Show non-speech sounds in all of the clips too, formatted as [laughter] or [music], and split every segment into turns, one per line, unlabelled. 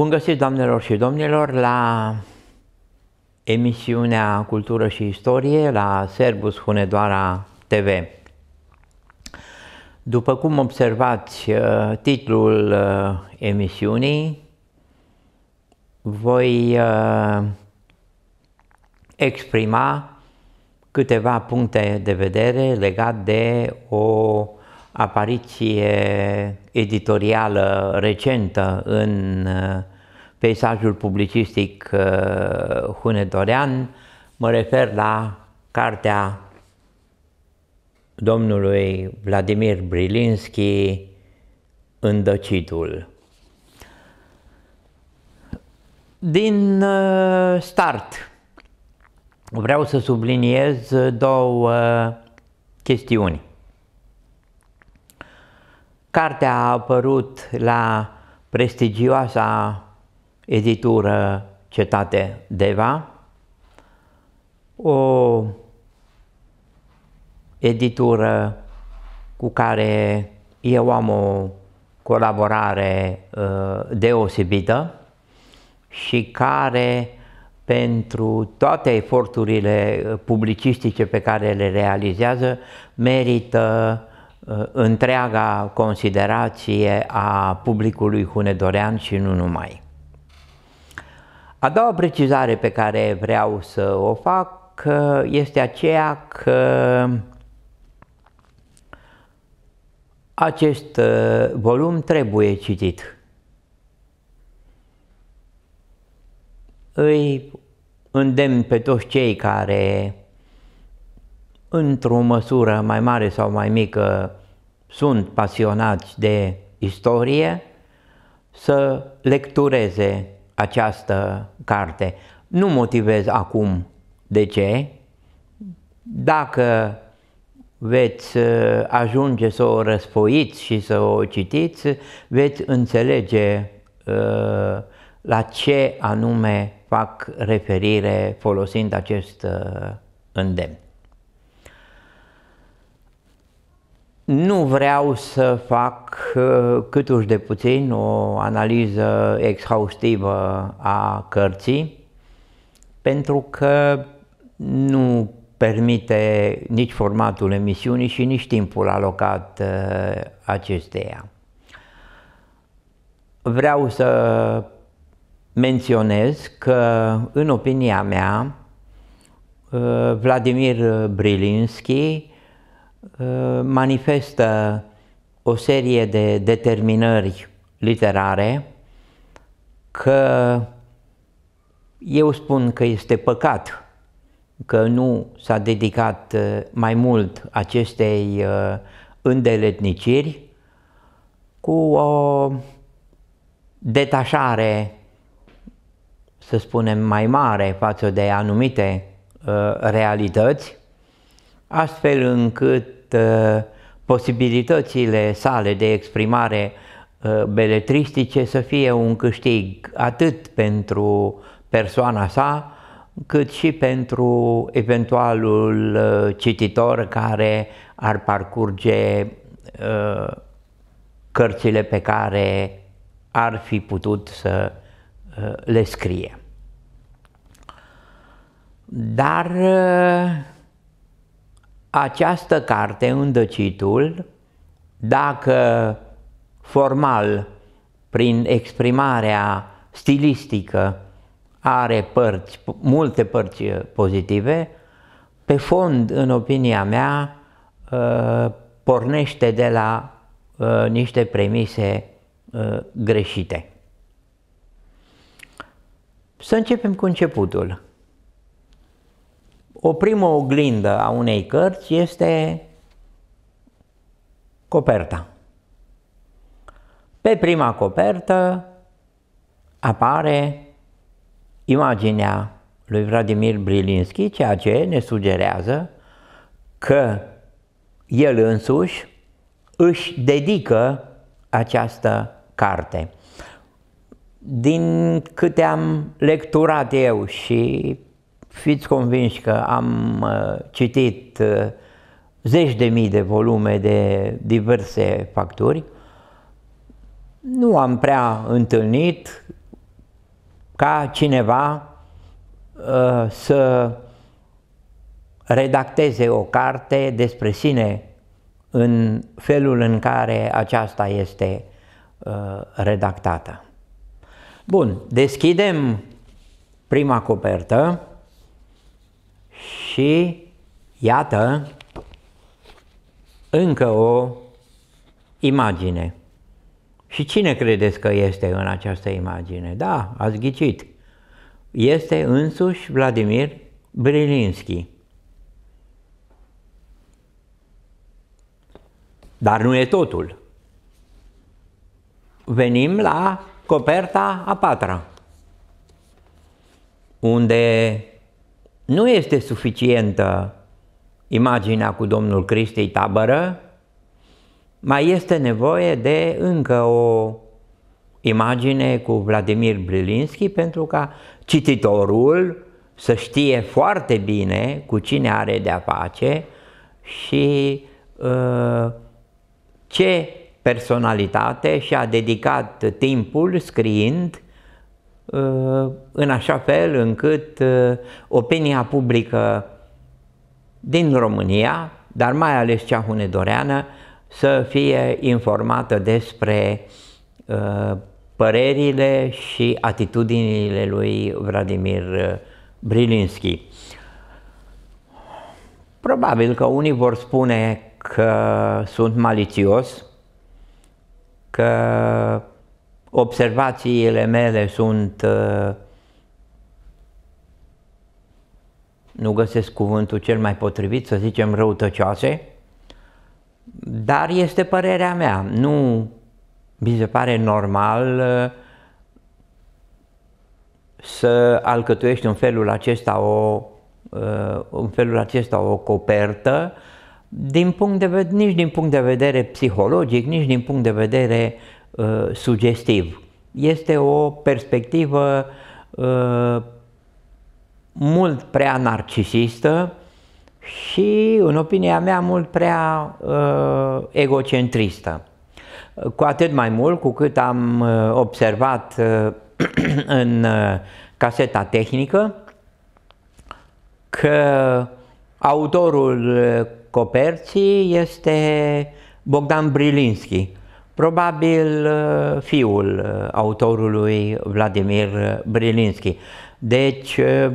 Bun găsit, doamnelor și domnilor, la emisiunea Cultură și Istorie la Serbus Hunedoara TV. După cum observați uh, titlul uh, emisiunii, voi uh, exprima câteva puncte de vedere legat de o apariție editorială recentă în uh, peisajul publicistic uh, hunedorean, mă refer la cartea domnului Vladimir Brilinski, Îndăcitul. Din uh, start, vreau să subliniez două chestiuni. Cartea a apărut la prestigioasa editură Cetate Deva, o editură cu care eu am o colaborare ă, deosebită și care pentru toate eforturile publicistice pe care le realizează merită Uh, întreaga considerație a publicului hunedorean și nu numai. A doua precizare pe care vreau să o fac este aceea că acest uh, volum trebuie citit. Îi îndemn pe toți cei care, într-o măsură mai mare sau mai mică, sunt pasionați de istorie să lectureze această carte. Nu motivez acum de ce. Dacă veți uh, ajunge să o răsfoiți și să o citiți, veți înțelege uh, la ce anume fac referire folosind acest uh, îndemn. Nu vreau să fac uh, uși de puțin o analiză exhaustivă a cărții, pentru că nu permite nici formatul emisiunii și nici timpul alocat uh, acesteia. Vreau să menționez că, în opinia mea, uh, Vladimir Brilinski Uh, manifestă o serie de determinări literare că eu spun că este păcat că nu s-a dedicat uh, mai mult acestei uh, îndeletniciri cu o detașare, să spunem, mai mare față de anumite realități astfel încât uh, posibilitățile sale de exprimare uh, beletristice să fie un câștig atât pentru persoana sa, cât și pentru eventualul uh, cititor care ar parcurge cărțile pe care ar fi putut să le scrie. Dar această carte, Îndăcitul, dacă formal, prin exprimarea stilistică, are părți, multe părți uh, pozitive, pe fond, în opinia mea, uh, pornește de la uh, niște premise greșite. Să începem cu începutul o primă oglindă a unei cărți este coperta. Pe prima copertă apare imaginea lui Vladimir Brilinski, ceea ce ne sugerează că el însuși își dedică această carte. Din câte am lecturat eu și Fiți convinși că am uh, citit uh, zeci de mii de volume de diverse facturi. Nu am prea întâlnit ca cineva uh, să redacteze o carte despre sine în felul în care aceasta este redactată. Bun, deschidem prima copertă. Și iată încă o imagine. Și cine credeți că este în această imagine? Da, ați ghicit. Este însuși Vladimir Brilinski. Dar nu e totul. Venim la coperta a patra, unde nu este suficientă imaginea cu Domnul Cristei tabără, mai este nevoie de încă o imagine cu Vladimir Brilinski pentru ca cititorul să știe foarte bine cu cine are de-a face și uh, ce personalitate și-a dedicat timpul scriind în așa fel încât uh, opinia publică din România, dar mai ales cea hunedoreană, să fie informată despre uh, părerile și atitudinile lui Vladimir uh, Brilinski. Probabil că unii vor spune că sunt malițios, că observațiile mele sunt, uh, nu găsesc cuvântul cel mai potrivit, să zicem răutăcioase, dar este părerea mea. Nu mi se pare normal uh, să alcătuiești în felul acesta o, uh, în felul acesta o copertă din punct de vedere, nici din punct de vedere psihologic, nici din punct de vedere uh, uh, sugestiv. Este o perspectivă uh, mult prea narcisistă și, în opinia mea, mult prea uh, egocentristă. Cu atât mai mult cu cât am uh, observat uh, [clears throat] în uh, caseta tehnică că autorul uh, coperții este Bogdan Brilinski, probabil uh, fiul uh, autorului Vladimir Brilinski. Deci, uh,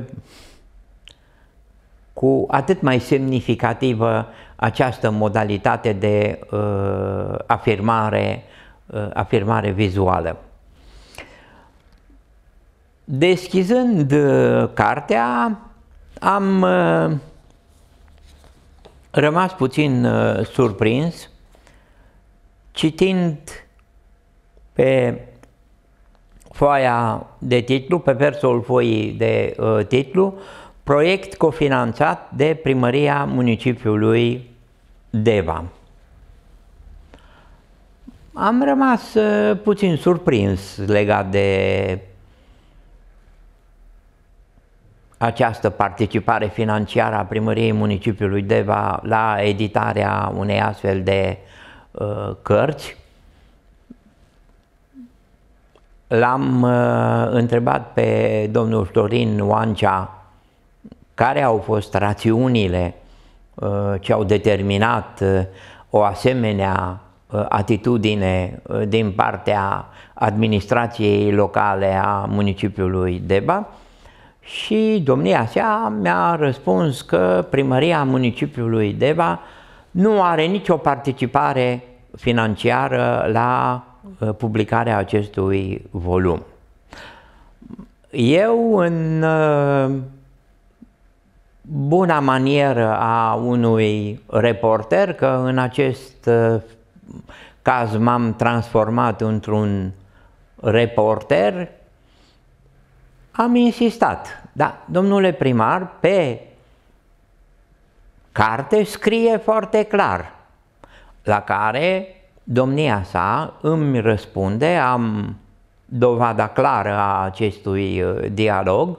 cu atât mai semnificativă această modalitate de uh, afirmare, uh, afirmare vizuală. Deschizând uh, cartea, am uh, rămas puțin uh, surprins citind pe foaia de titlu, pe versul foii de uh, titlu, proiect cofinanțat de primăria municipiului Deva. Am rămas uh, puțin surprins legat de această participare financiară a primăriei municipiului Deva la editarea unei astfel de uh, Uh, cărți. L-am uh, întrebat pe domnul Florin Oancea care au fost rațiunile uh, ce au determinat o asemenea atitudine din partea administrației locale a municipiului Deba și domnia sa mi-a răspuns că primăria municipiului Deva nu are nicio participare financiară la uh, publicarea acestui volum. Eu, în uh, buna manieră a unui reporter, că în acest uh, caz m-am transformat într-un reporter, am insistat, da, domnule primar, pe carte scrie foarte clar, la care domnia sa îmi răspunde, am dovada clară a acestui uh, dialog,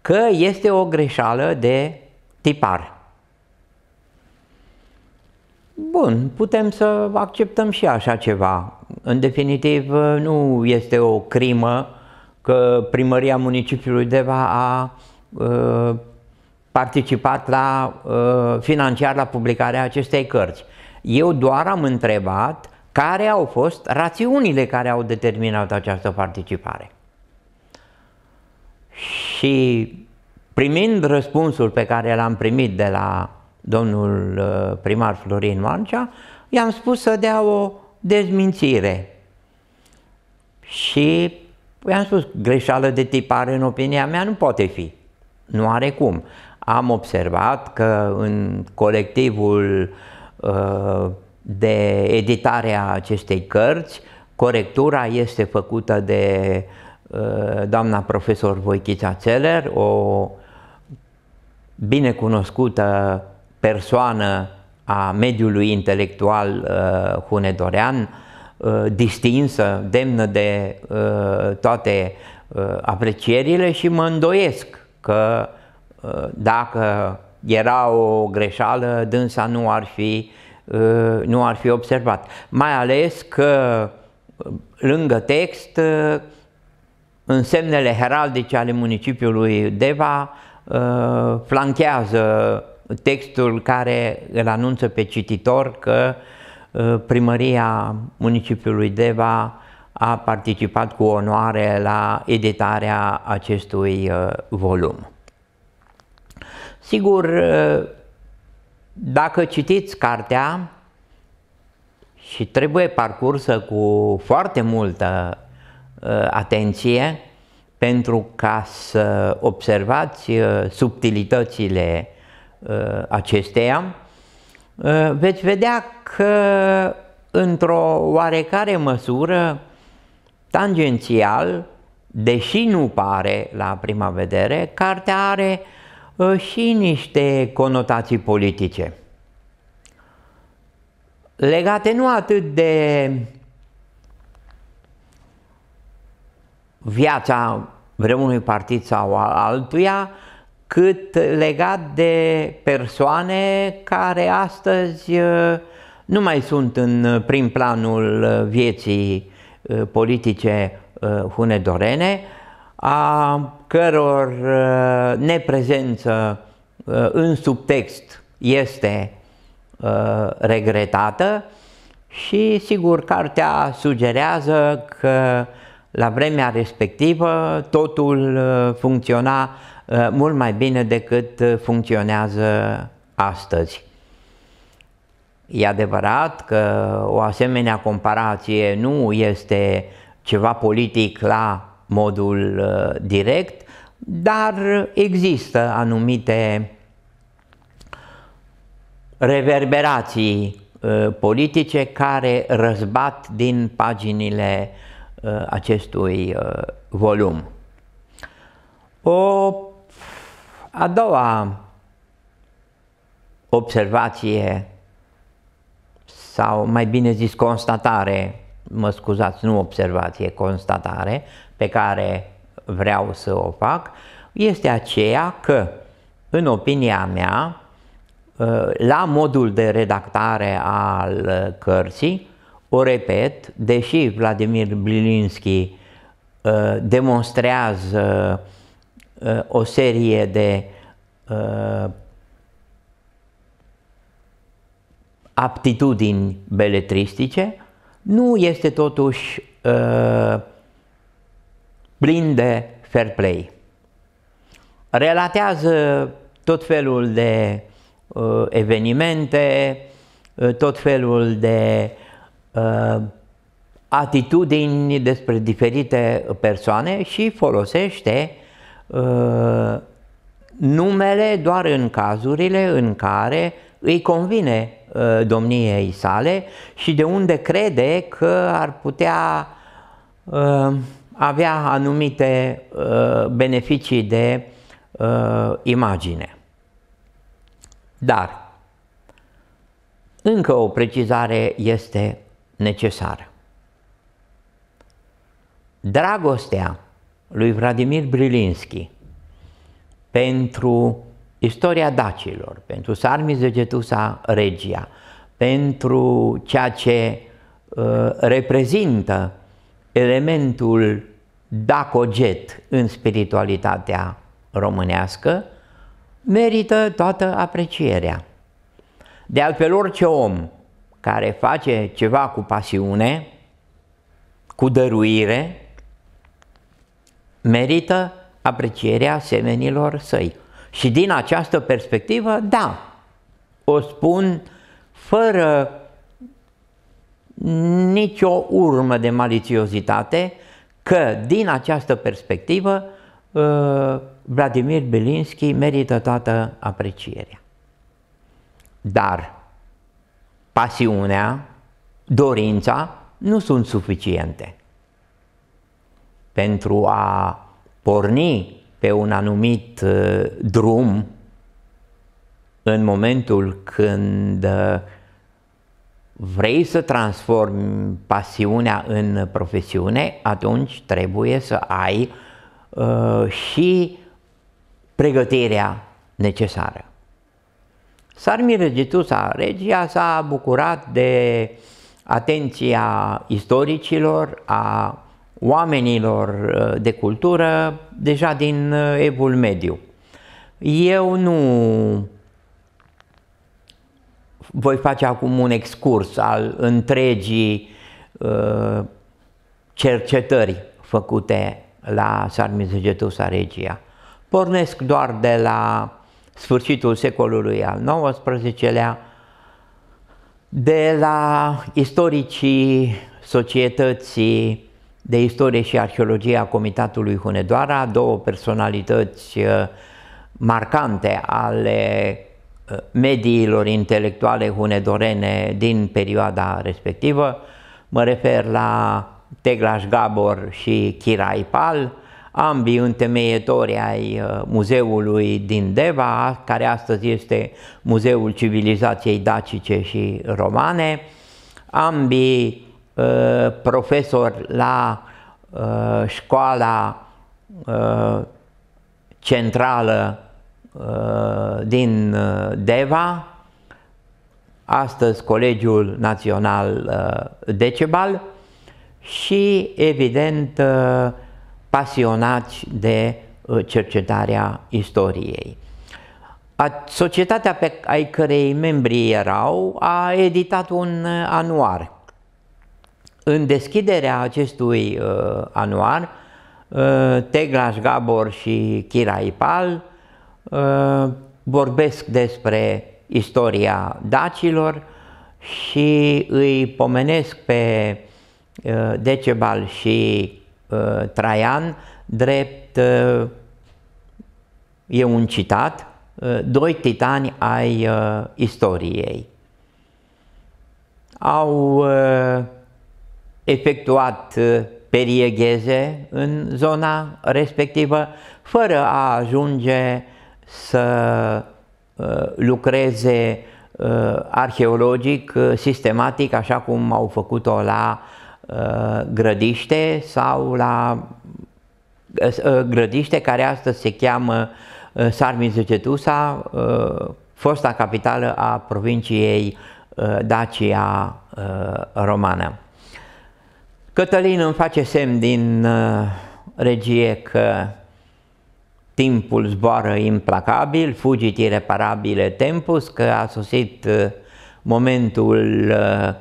că este o greșeală de tipar. Bun, putem să acceptăm și așa ceva. În definitiv, uh, nu este o crimă că primăria municipiului Deva a uh, participat la, uh, financiar la publicarea acestei cărți. Eu doar am întrebat care au fost rațiunile care au determinat această participare. Și primind răspunsul pe care l-am primit de la domnul uh, primar Florin Marcea, i-am spus să dea o dezmințire. Și i-am spus, greșeală de tipare în opinia mea nu poate fi. Nu are cum am observat că în colectivul uh, de editare a acestei cărți, corectura este făcută de uh, doamna profesor Voichița Țeler, o binecunoscută persoană a mediului intelectual uh, hunedorean, uh, distinsă, demnă de uh, toate uh, aprecierile și mă îndoiesc că Eh, dacă era o greșeală, dânsa nu ar fi, eh, nu ar fi observat. Mai ales că eh, lângă text, însemnele heraldice ale municipiului Deva flanchează textul care îl anunță pe cititor că primăria municipiului Deva a participat cu onoare la editarea acestui volum. Sigur, ă, dacă citiți cartea și trebuie parcursă cu foarte multă ă, atenție pentru ca să observați ă, subtilitățile acesteia, veți vedea că într-o oarecare măsură tangențial, deși nu pare la prima vedere, cartea are uh, Ă, și niște conotații politice legate nu atât de viața vreunui partid sau altuia, cât legat de persoane care astăzi ă, nu mai sunt în prim planul vieții ă, politice hunedorene, a căror uh, neprezență uh, în subtext este uh, regretată și sigur cartea sugerează că la vremea respectivă totul funcționa mult mai bine decât funcționează astăzi. E adevărat că o asemenea comparație nu este ceva politic la modul uh, direct, dar există anumite reverberații uh, politice care răzbat din paginile uh, acestui volum. O a doua observație sau mai bine zis constatare mă scuzați, nu observație, constatare, pe care vreau să o fac, este aceea că, în opinia mea, ă, la modul de redactare al cărții, o repet, deși Vladimir Blilinski ă, demonstrează ă, o serie de aptitudini beletristice, nu este totuși uh, plin de fair play. Relatează tot felul de uh, evenimente, uh, tot felul de uh, atitudini despre diferite persoane și folosește uh, numele doar în cazurile în care uh, îi convine uh, domniei sale și de unde crede că ar putea uh, avea anumite uh, beneficii de imagine. Dar încă o precizare este necesară. Dragostea lui Vladimir Brilinski pentru istoria dacilor, pentru Sarmis Vegetusa Regia, pentru ceea ce uh, reprezintă elementul dacoget în spiritualitatea românească, merită toată aprecierea. De altfel, orice om care face ceva cu pasiune, cu dăruire, merită aprecierea semenilor săi. Și din această perspectivă, da, o spun fără nicio urmă de maliciozitate, că din această perspectivă uh, Vladimir Belinski merită toată aprecierea. Dar pasiunea, dorința nu sunt suficiente pentru a porni pe un anumit uh, drum în momentul când uh, vrei să transformi pasiunea în profesiune, atunci trebuie să ai uh, și pregătirea necesară. Sarmi Regitusa, Regia s-a bucurat de atenția istoricilor, a oamenilor uh, de cultură deja din uh, evul mediu. Eu nu voi face acum un excurs al întregii uh, cercetări făcute la Sarmizegetusa Regia. Pornesc doar de la sfârșitul secolului al XIX-lea, de la istoricii societății de istorie și arheologie a Comitatului Hunedoara, două personalități uh, marcante ale uh, mediilor intelectuale hunedorene din perioada respectivă. Mă refer la Teglaș Gabor și Chirai Pal, ambii întemeietori ai uh, muzeului din Deva, care astăzi este Muzeul Civilizației Dacice și Romane, ambii Ă, profesor la ă, școala ă, centrală din Deva, astăzi Colegiul Național Decebal și, evident, pasionați de cercetarea istoriei. societatea pe ai cărei membrii erau a editat un anuar în deschiderea acestui uh, anuar, uh, Teglaș Gabor și Kira Ipal uh, vorbesc despre istoria dacilor și îi pomenesc pe uh, Decebal și uh, Traian drept, uh, e un citat, uh, doi titani ai uh, istoriei. Au uh, efectuat uh, periegheze în zona respectivă, fără a ajunge să uh, lucreze uh, arheologic, sistematic, așa cum au făcut-o la grădiște sau la grădiște care astăzi se cheamă Sarmizegetusa, fosta capitală a provinciei Dacia romană. Cătălin îmi face semn din uh, regie că timpul zboară implacabil, fugit ireparabile tempus, că a sosit uh, momentul uh,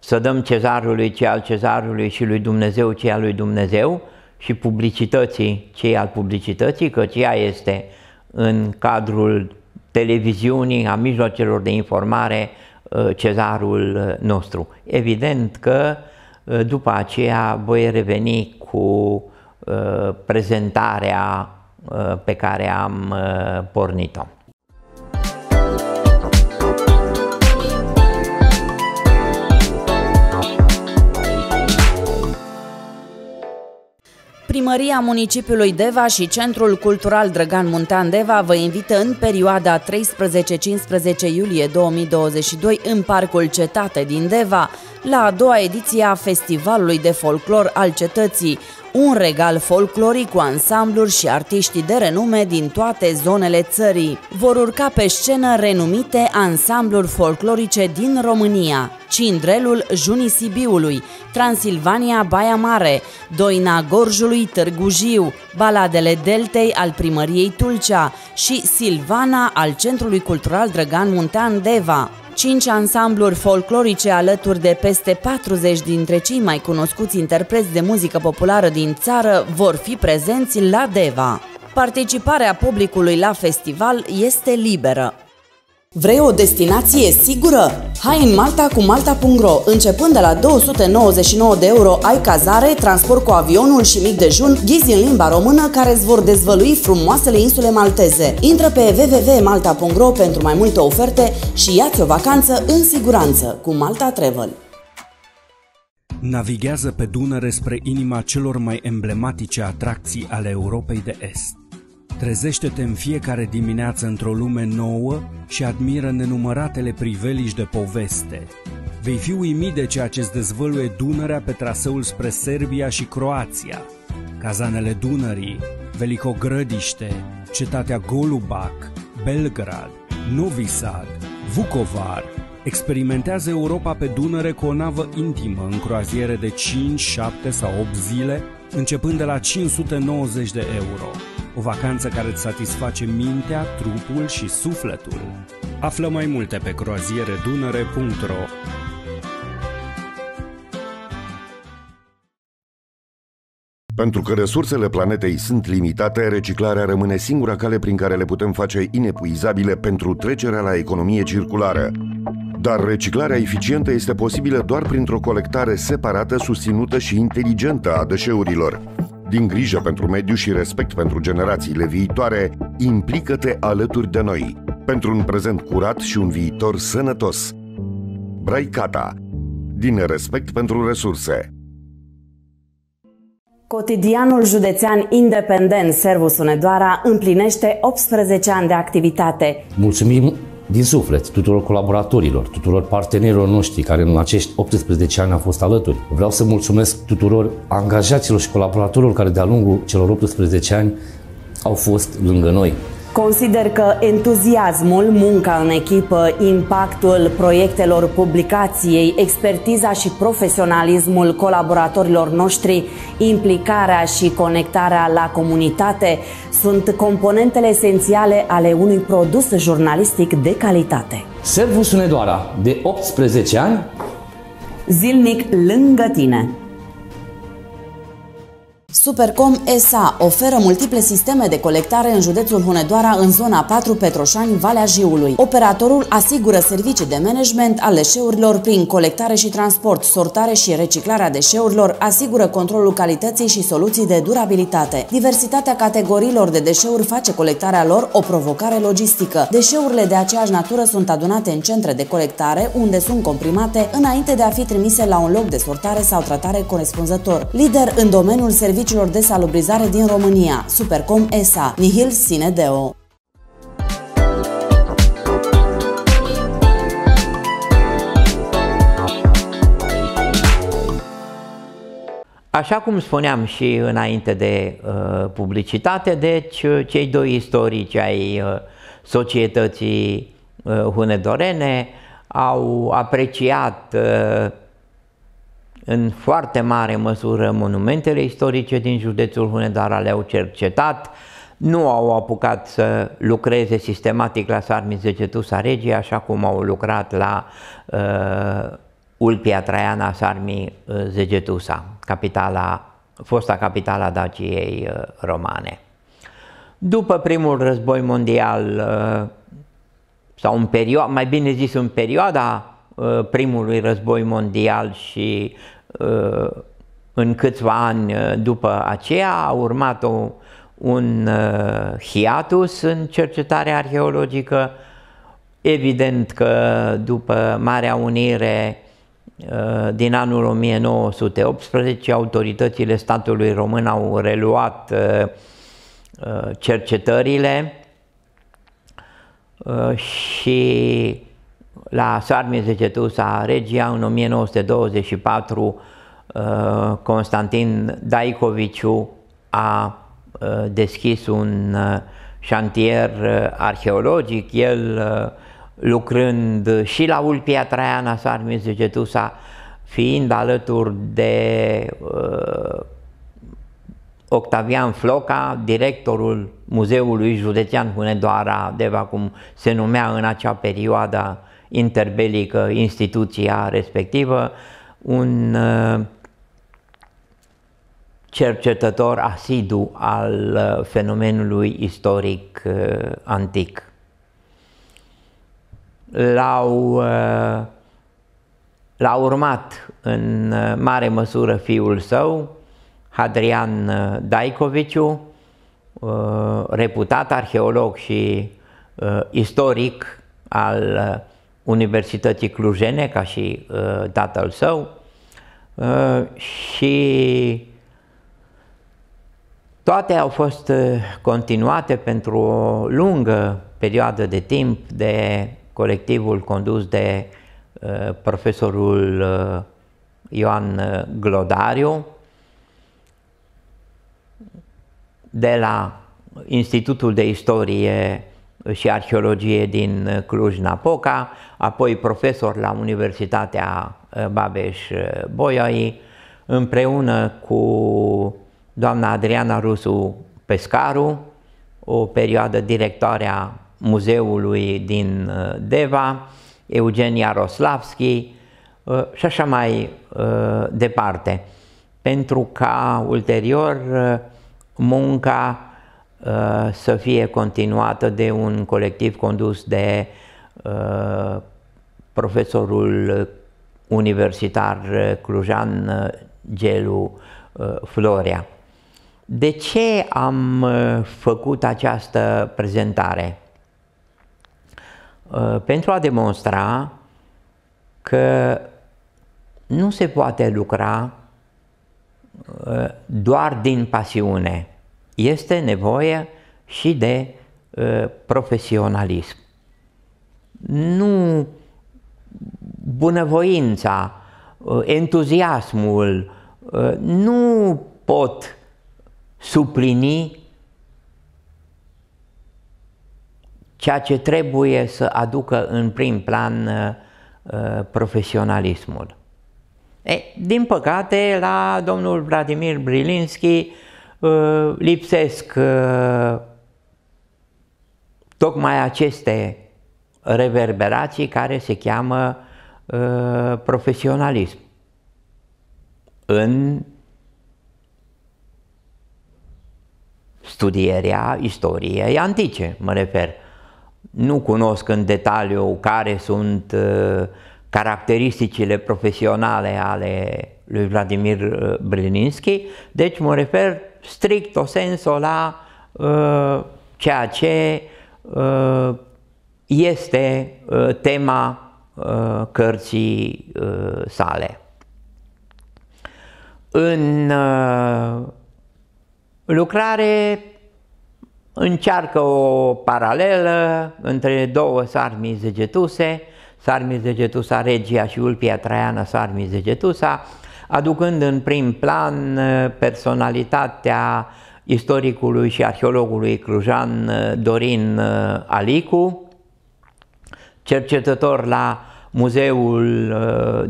să dăm cezarului ce al cezarului și lui Dumnezeu ce al lui Dumnezeu și publicității ce al publicității, că ceea este în cadrul televiziunii, a mijloacelor de informare, cezarul nostru. Evident că uh, Uh, după aceea voi reveni cu uh, prezentarea uh, pe care am pornit-o.
Primăria Municipiului Deva și Centrul Cultural Drăgan Muntean Deva vă invită în perioada 13-15 iulie 2022 în Parcul Cetate din Deva la a doua ediție a Festivalului de Folclor al Cetății, un regal folcloric cu ansambluri și artiștii de renume din toate zonele țării. Vor urca pe scenă renumite ansambluri folclorice din România, Cindrelul Junii Sibiului, Transilvania Baia Mare, Doina Gorjului Târgu Jiu, Baladele Deltei al Primăriei Tulcea și Silvana al Centrului Cultural Drăgan Muntean Deva cinci ansambluri folclorice alături de peste 40 dintre cei mai cunoscuți interpreți de muzică populară din țară vor fi prezenți la DEVA. Participarea publicului la festival este liberă. Vrei o destinație sigură? Hai în Malta cu Malta.ro. Începând de la 299 de euro, ai cazare, transport cu avionul și mic dejun, ghizi în limba română care îți vor dezvălui frumoasele insule malteze. Intră pe www.malta.ro pentru mai multe oferte și ia-ți o vacanță în siguranță cu Malta Travel. Navighează pe Dunăre spre inima celor mai emblematice atracții ale Europei de Est. Trezește-te în fiecare dimineață într-o lume nouă și admiră nenumăratele priveliști de poveste. Vei fi uimit de ceea ce îți dezvăluie Dunărea pe traseul spre Serbia și Croația. Cazanele Dunării, Velicogrădiște, cetatea Golubac, Belgrad, Novi Sad, Vukovar. Experimentează Europa pe Dunăre cu o navă intimă în croaziere de 5, 7 sau 8 zile începând de la 590 de euro. O vacanță care îți satisface mintea, trupul și sufletul. Află mai multe pe croazieredunăre.ro Pentru că resursele planetei sunt limitate, reciclarea rămâne singura cale prin care le putem face inepuizabile pentru trecerea la economie circulară. Dar reciclarea eficientă este posibilă doar printr-o colectare separată, susținută și inteligentă a deșeurilor. Din grijă pentru mediu și respect pentru generațiile viitoare, implică-te alături de noi, pentru un prezent curat și un viitor sănătos. Braicata. Din respect pentru resurse. Cotidianul județean independent Servus Unedoara împlinește 18 ani de activitate. Mulțumim din suflet tuturor colaboratorilor, tuturor partenerilor noștri care în acești 18 ani au fost alături. Vreau să mulțumesc tuturor angajaților și colaboratorilor care de-a lungul celor 18 ani au fost lângă noi. Consider că entuziasmul, munca în echipă, impactul proiectelor publicației, expertiza și profesionalismul colaboratorilor noștri, implicarea și conectarea la comunitate sunt componentele esențiale ale unui produs jurnalistic de calitate. Servus Sunedoara, de 18 ani, zilnic lângă tine. Supercom SA oferă multiple sisteme de colectare în județul Hunedoara, în zona 4 Petroșani, Valea Jiului. Operatorul asigură servicii de management al deșeurilor prin colectare și transport, sortare și reciclarea deșeurilor, asigură controlul calității și soluții de durabilitate. Diversitatea categoriilor de deșeuri face colectarea lor o provocare logistică. Deșeurile de aceeași natură sunt adunate în centre de colectare, unde sunt comprimate înainte de a fi trimise la un loc de sortare sau tratare corespunzător. Lider în domeniul serviciilor serviciilor de salubrizare din România, Supercom ESA, Nihil Deo.
Așa cum spuneam și înainte de uh, publicitate, deci uh, cei doi istorici ai uh, societății uh, hunedorene au apreciat uh, în foarte mare măsură monumentele istorice din județul Hunedoara le-au cercetat, nu au apucat să lucreze sistematic la Sarmizegetusa Regie, așa cum au lucrat la uh, Ulpia Traiana Sarmizegetusa, uh, capitala, fosta capitala Daciei uh, romane. După primul război mondial, uh, sau în perioada, mai bine zis în perioada uh, primului război mondial și Uh, în câțiva ani uh, după aceea a urmat o, un uh, hiatus în cercetarea arheologică. Evident că după Marea Unire din anul 1918 autoritățile statului român au reluat cercetările și la Sarmie Cetusa Regia în 1924 uh, Constantin Daicoviciu a uh, deschis un uh, șantier arheologic, el lucrând și la Ulpia Traiana Sarmie Cetusa, fiind alături de Octavian Floca, directorul Muzeului Județean Hunedoara, de cum se numea în acea perioadă interbelică instituția respectivă, un uh, cercetător asidu al uh, fenomenului istoric uh, antic. L-au, l-a urmat în mare măsură fiul său, Hadrian Daicoviciu, reputat arheolog și istoric al Universității Clujene ca și uh, tatăl său uh, și toate au fost uh, continuate pentru o lungă perioadă de timp de colectivul condus de uh, profesorul uh, Ioan uh, Glodariu de la Institutul de Istorie și arheologie din uh, Cluj-Napoca, apoi profesor la Universitatea uh, Babeș-Bolyai, împreună cu doamna Adriana Rusu Pescaru, o perioadă directoarea muzeului din uh, Deva, Eugen Roslavski și așa mai departe, pentru ca ulterior munca Uh, să fie continuată de un colectiv condus de uh, profesorul universitar uh, clujan Gelu Florea. De ce am făcut această prezentare? Pentru a demonstra că nu se poate lucra doar din pasiune este nevoie și de uh, profesionalism. Nu bunăvoința, ă, entuziasmul uh, nu pot suplini ceea ce trebuie să aducă în prim plan profesionalismul. E, din păcate, la domnul Vladimir Brilinski Ă, lipsesc ă, tocmai aceste reverberații care se cheamă ă, profesionalism în studierea istoriei antice, mă refer. Nu cunosc în detaliu care sunt caracteristicile profesionale ale lui Vladimir Brilinski, deci mă refer stricto senso la uh, ceea ce uh, este uh, tema uh, cărții uh, sale. În uh, lucrare încearcă o paralelă între două sarmii zegetuse, sarmii zegetusa regia și Ulpia Traiana sarmii zegetusa, aducând în prim plan uh, personalitatea istoricului și arheologului clujan uh, Dorin uh, Alicu, cercetător la Muzeul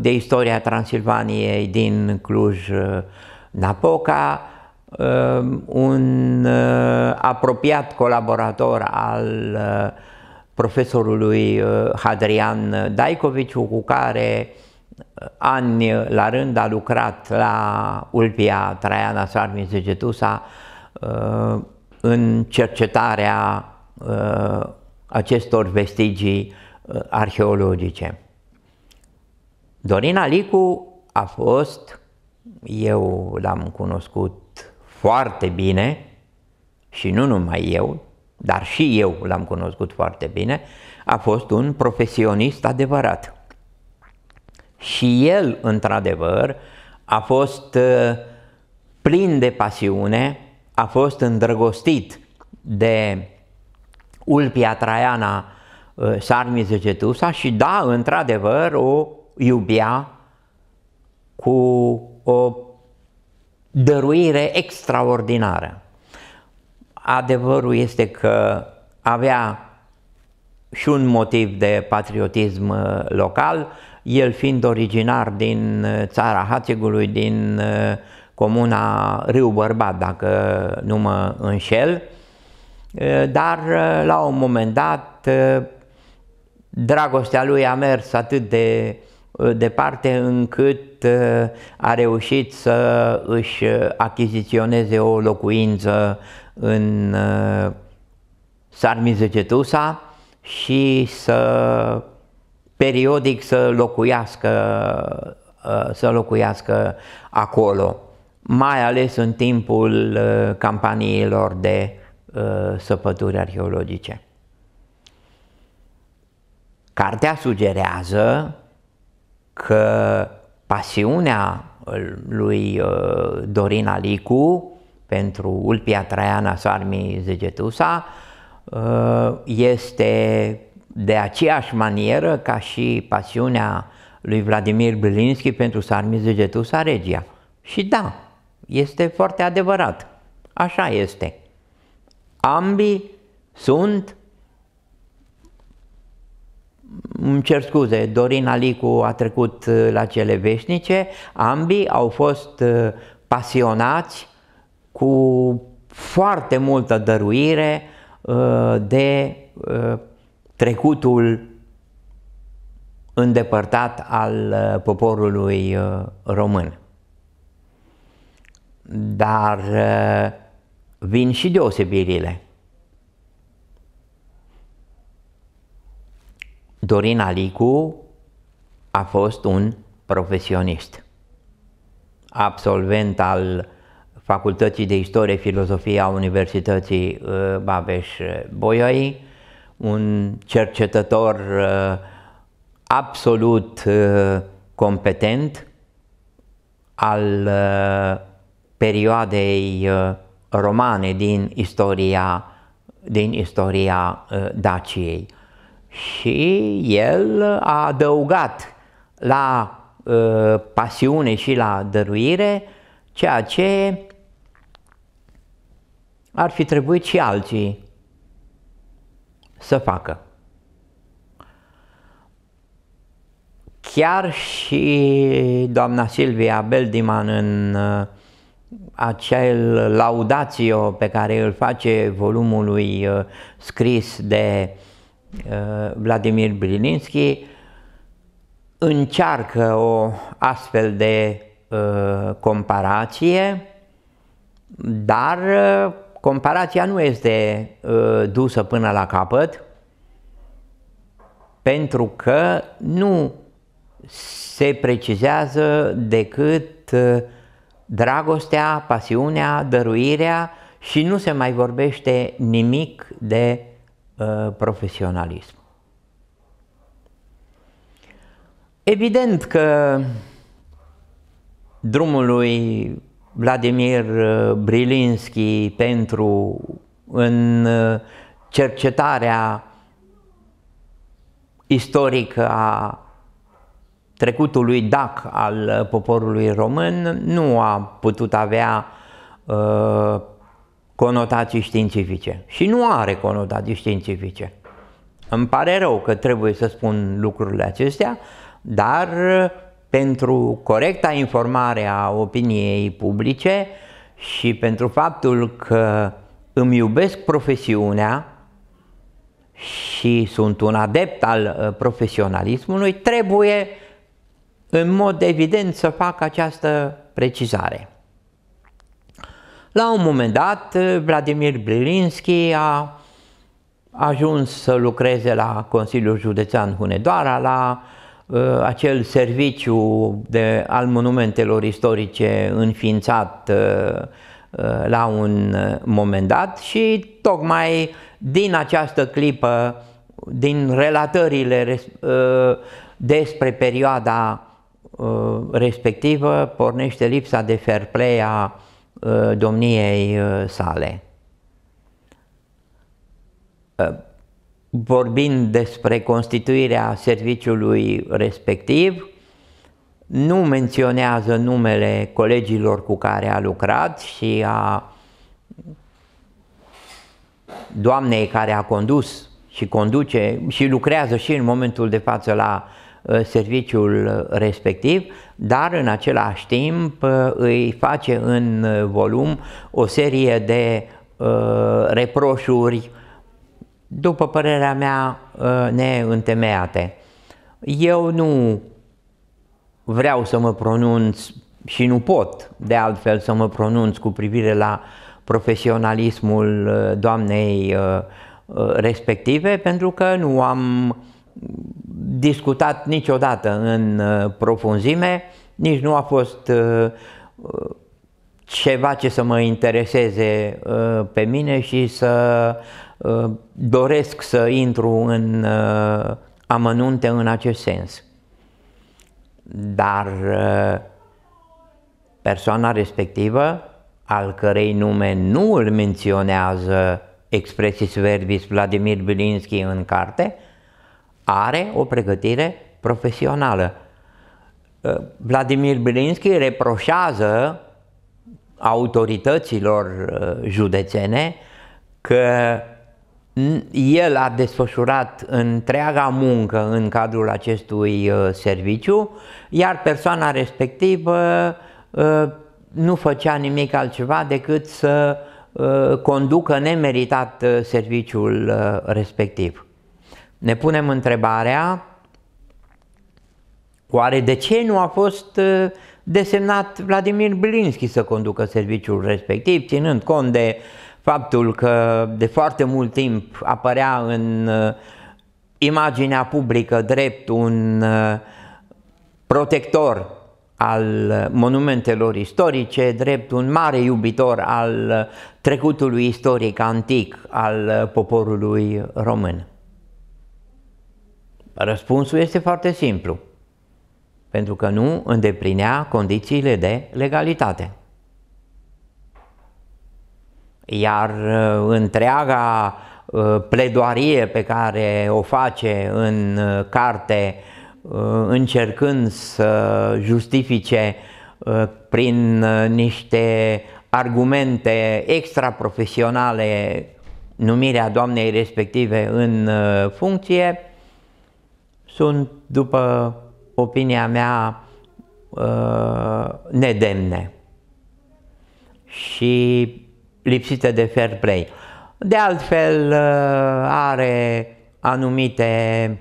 de Istoria Transilvaniei din Cluj-Napoca, un apropiat colaborator al profesorului Hadrian Daicoviciu, cu care ani la rând a lucrat la Ulpia Traiana Sarmin Getusa uh, în cercetarea uh, acestor vestigii uh, arheologice. Dorina Licu a fost, eu l-am cunoscut foarte bine și nu numai eu, dar și eu l-am cunoscut foarte bine, a fost un profesionist adevărat. Și el, într-adevăr, a fost uh, plin de pasiune, a fost îndrăgostit de Ulpia Traiana uh, Sarmizegetusa și da, într-adevăr, o iubea cu o dăruire extraordinară. Adevărul este că avea și un motiv de patriotism uh, local, el fiind originar din uh, țara Hațegului, din uh, comuna Râu Bărbat, dacă nu mă înșel, uh, dar la un moment dat dragostea lui a mers atât de departe încât a reușit să își achiziționeze o locuință în Sarmizegetusa și să periodic să locuiască, ă, să locuiască acolo, mai ales în timpul ă, campaniilor de ă, săpături arheologice. Cartea sugerează că pasiunea lui Dorin Alicu pentru Ulpia Traiana Sarmi Zegetusa este de aceeași manieră ca și pasiunea lui Vladimir Bilinski pentru de Getusa Regia. Și da, este foarte adevărat. Așa este. Ambii sunt îmi cer scuze, Dorin Alicu a trecut uh, la cele veșnice, ambii au fost uh, pasionați cu foarte multă dăruire uh, de trecutul îndepărtat al uh, poporului uh, român. Dar uh, vin și deosebirile. Dorin Alicu a fost un profesionist, absolvent al Facultății de Istorie Filozofie a Universității Babeș-Bolyai, un cercetător uh, absolut uh, competent al uh, perioadei romane din istoria, din istoria Daciei. Și el a adăugat la pasiune și la dăruire ceea ce ar fi trebuit și alții să facă. Chiar și doamna Silvia Beldiman în uh, acel laudatio pe care îl face volumului uh, scris de uh, Vladimir Brilinski încearcă o astfel de comparație, dar comparația nu este uh, dusă până la capăt, pentru că nu se precizează decât ă, dragostea, pasiunea, dăruirea și nu se mai vorbește nimic de uh, profesionalism. Evident că drumul lui Vladimir uh, Brilinski pentru în uh, cercetarea istorică a trecutului dac al uh, poporului român nu a putut avea uh, conotații științifice și nu are conotații științifice. Îmi pare rău că trebuie să spun lucrurile acestea, dar pentru corecta informare a opiniei publice și pentru faptul că îmi iubesc profesiunea și sunt un adept al uh, profesionalismului, trebuie în mod evident să fac această precizare. La un moment dat, uh, Vladimir Blilinski a ajuns să lucreze la Consiliul Județean Hunedoara, la uh, Ă, acel serviciu de, al monumentelor istorice înființat ă, ă, la un moment dat și tocmai din această clipă, din relatările despre perioada respectivă, pornește lipsa de fair play a domniei sale vorbind despre constituirea serviciului respectiv, nu menționează numele colegilor cu care a lucrat și a doamnei care a condus și conduce și lucrează și în momentul de față la uh, serviciul respectiv, dar în același timp uh, îi face în uh, volum o serie de reproșuri după părerea mea, ă, neîntemeiate. Eu nu vreau să mă pronunț și nu pot de altfel să mă pronunț cu privire la profesionalismul ă, doamnei ă, respective pentru că nu am discutat niciodată în profunzime, nici nu a fost ceva ce să mă intereseze pe mine și să Uh, doresc să intru în uh, amănunte în acest sens. Dar uh, persoana respectivă, al cărei nume nu îl menționează expresis Verbis Vladimir Bilinski în carte, are o pregătire profesională. Vladimir Bilinski reproșează autorităților județene că el a desfășurat întreaga muncă în cadrul acestui uh, serviciu, iar persoana respectivă uh, nu făcea nimic altceva decât să uh, conducă nemeritat serviciul respectiv. Ne punem întrebarea, oare de ce nu a fost desemnat Vladimir Blinski să conducă serviciul respectiv, ținând cont de uh, faptul că de foarte mult timp apărea în uh, imaginea publică drept un uh, protector al uh, monumentelor istorice, drept un mare iubitor al trecutului istoric antic al poporului român. Răspunsul este foarte simplu, pentru că nu îndeplinea condițiile de legalitate. Iar uh, întreaga uh, pledoarie pe care o face în uh, carte, încercând să justifice prin niște argumente extraprofesionale numirea doamnei respective în funcție, sunt, după opinia mea, nedemne. Și lipsită de fair play. De altfel, uh, are anumite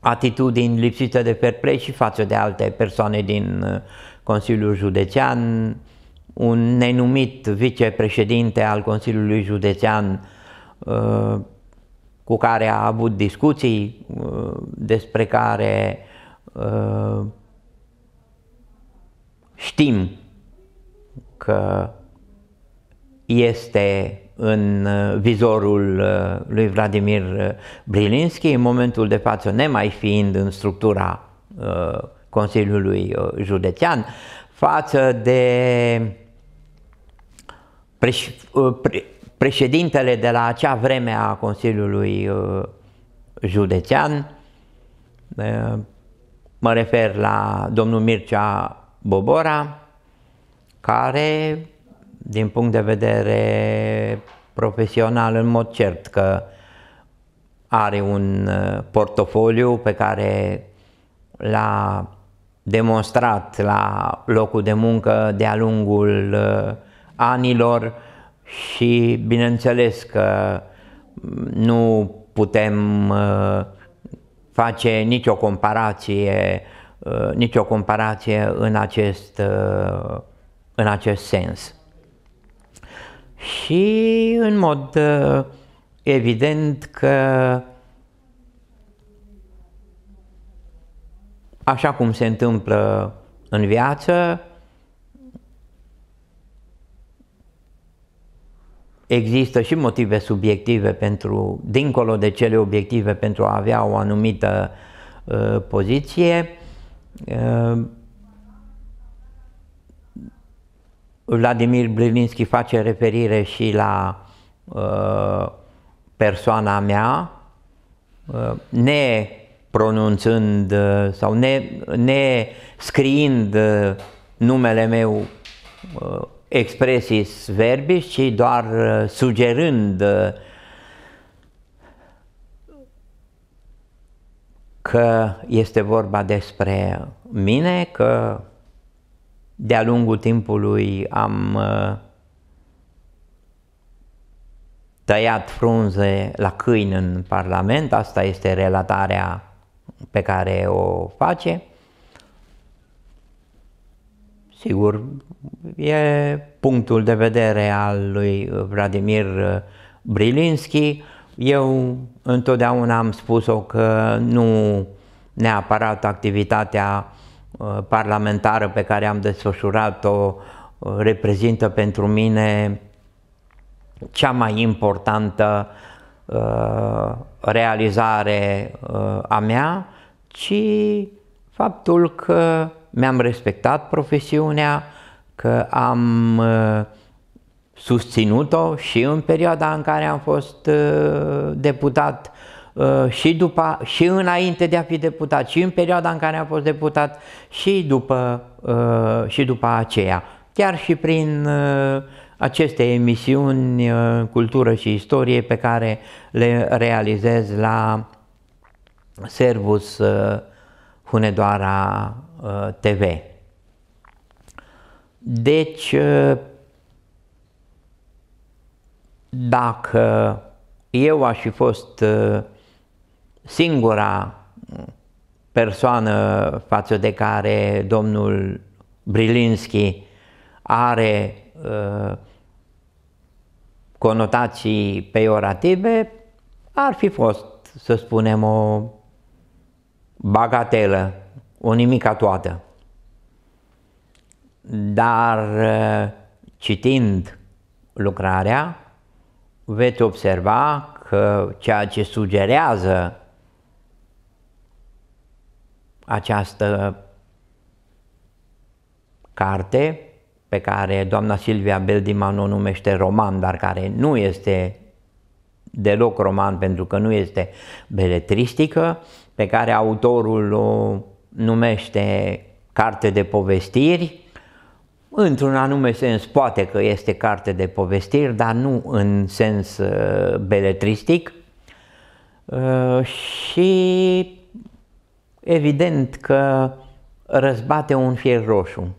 atitudini lipsite de fair play și față de alte persoane din uh, Consiliul Județean. Un nenumit vicepreședinte al Consiliului Județean uh, cu care a avut discuții, despre care știm că este în uh, vizorul uh, lui Vladimir uh, Brilinski, în momentul de față nemai fiind în structura Consiliului Județean, față de președintele de la acea vreme a Consiliului Județean, mă refer la domnul Mircea Bobora, care din punct de vedere profesional în mod cert că are un uh, portofoliu pe care l-a demonstrat la locul de muncă de-a lungul uh, anilor și bineînțeles că mm, nu putem uh, face nicio comparație, nicio comparație în acest, în acest sens și în mod uh, evident că așa cum se întâmplă în viață, există și motive subiective pentru, dincolo de cele obiective pentru a avea o anumită uh, poziție. Uh, Vladimir Blilinski face referire și la uh, persoana mea, uh, ne pronunțând uh, sau ne, ne scriind uh, numele meu uh, expresis verbis, ci doar uh, sugerând uh, că este vorba despre mine, că de-a lungul timpului am uh, tăiat frunze la câini în Parlament, asta este relatarea pe care o face. Sigur, e punctul de vedere al lui Vladimir Brilinski. Eu întotdeauna am spus-o că nu neapărat activitatea parlamentară pe care am desfășurat-o uh, reprezintă pentru mine cea mai importantă uh, realizare uh, a mea, ci faptul că mi-am respectat profesiunea, că am susținut-o și în perioada în care am fost deputat Uh, și, după, și înainte de a fi deputat, și în perioada în care a fost deputat, și după, uh, și după aceea. Chiar și prin uh, aceste emisiuni cultură și istorie pe care le realizez la Servus Hunedoara TV. Deci, dacă eu aș fi fost singura persoană față de care domnul Brilinski are uh, conotații peiorative, ar fi fost, să spunem, o bagatelă, o nimica toată. Dar uh, citind lucrarea, veți observa că ceea ce sugerează această carte pe care doamna Silvia Beldiman o numește roman, dar care nu este deloc roman pentru că nu este beletristică, pe care autorul o numește carte de povestiri, într-un anume sens poate că este carte de povestiri, dar nu în sens uh, beletristic. Uh, și evident că răzbate un fier roșu.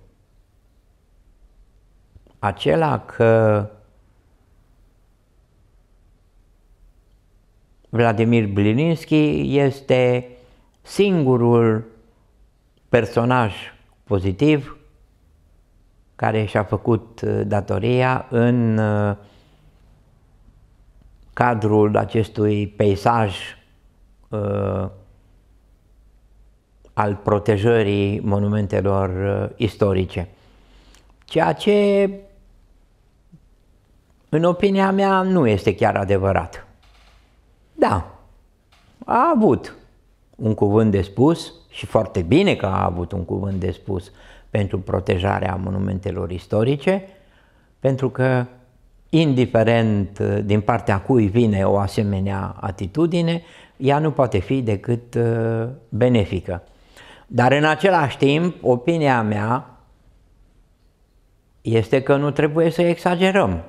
Acela că Vladimir Blininski este singurul personaj pozitiv care și-a făcut uh, datoria în uh, cadrul acestui peisaj uh, al protejării monumentelor uh, istorice. Ceea ce, în opinia mea, nu este chiar adevărat. Da, a avut un cuvânt de spus și foarte bine că a avut un cuvânt de spus pentru protejarea monumentelor istorice, pentru că, indiferent uh, din partea cui vine o asemenea atitudine, ea nu poate fi decât uh, benefică. Dar în același timp, opinia mea este că nu trebuie să exagerăm.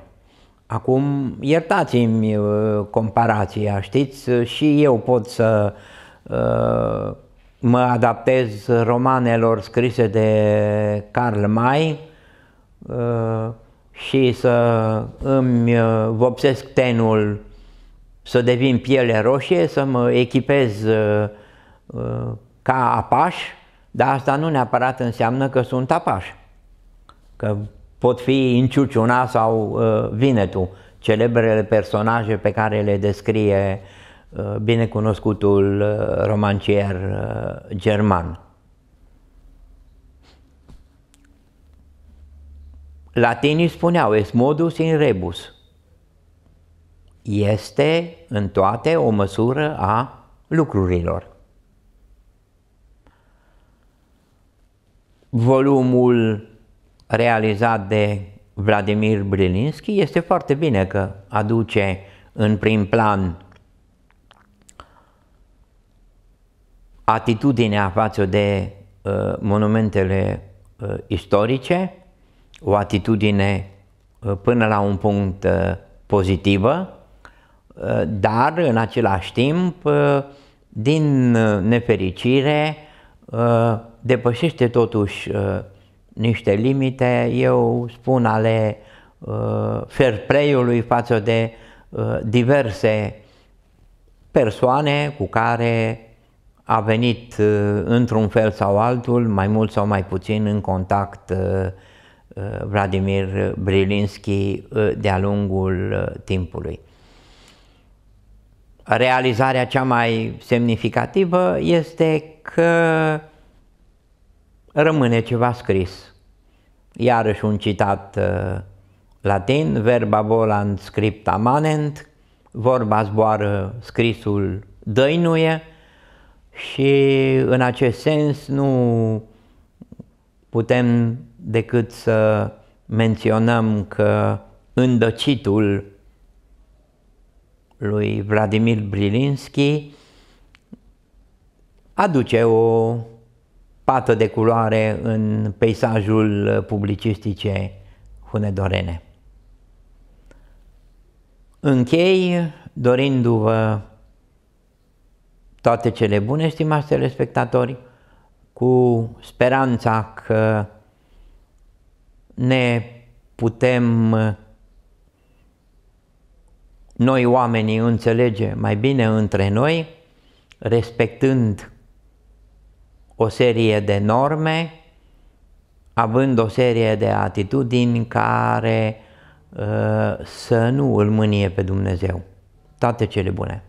Acum, iertați-mi uh, comparația, știți, uh, și eu pot să uh, mă adaptez romanelor scrise de Karl May și să îmi vopsesc tenul, să devin piele roșie, să mă echipez ca apaș, dar asta nu neapărat înseamnă că sunt apaș. Că pot fi Inciuciuna sau uh, Vinetu, celebrele personaje pe care le descrie uh, binecunoscutul uh, romancier uh, german. Latinii spuneau, es modus in rebus. Este în toate o măsură a lucrurilor. volumul realizat de Vladimir Brilinski este foarte bine că aduce în prim plan atitudinea față de uh, monumentele uh, istorice, o atitudine uh, până la un punct uh, pozitivă, uh, dar în același timp, uh, din uh, nefericire, uh, depășește totuși uh, niște limite, eu spun ale uh, fair play-ului față de uh, diverse persoane cu care a venit într-un fel sau altul, mai mult sau mai puțin, în contact Vladimir Brilinski de-a lungul timpului. Realizarea cea mai semnificativă este că rămâne ceva scris. Iarăși un citat uh, latin, verba volant scripta manent, vorba zboară, scrisul dăinuie și în acest sens nu putem decât să menționăm că îndăcitul lui Vladimir Brilinski aduce o pată de culoare în peisajul publicistice hunedorene. Închei dorindu-vă toate cele bune, stimați telespectatori, cu speranța că ne putem noi oamenii înțelege mai bine între noi, respectând o serie de norme, având o serie de atitudini care uh, să nu îl mânie pe Dumnezeu. Toate cele bune!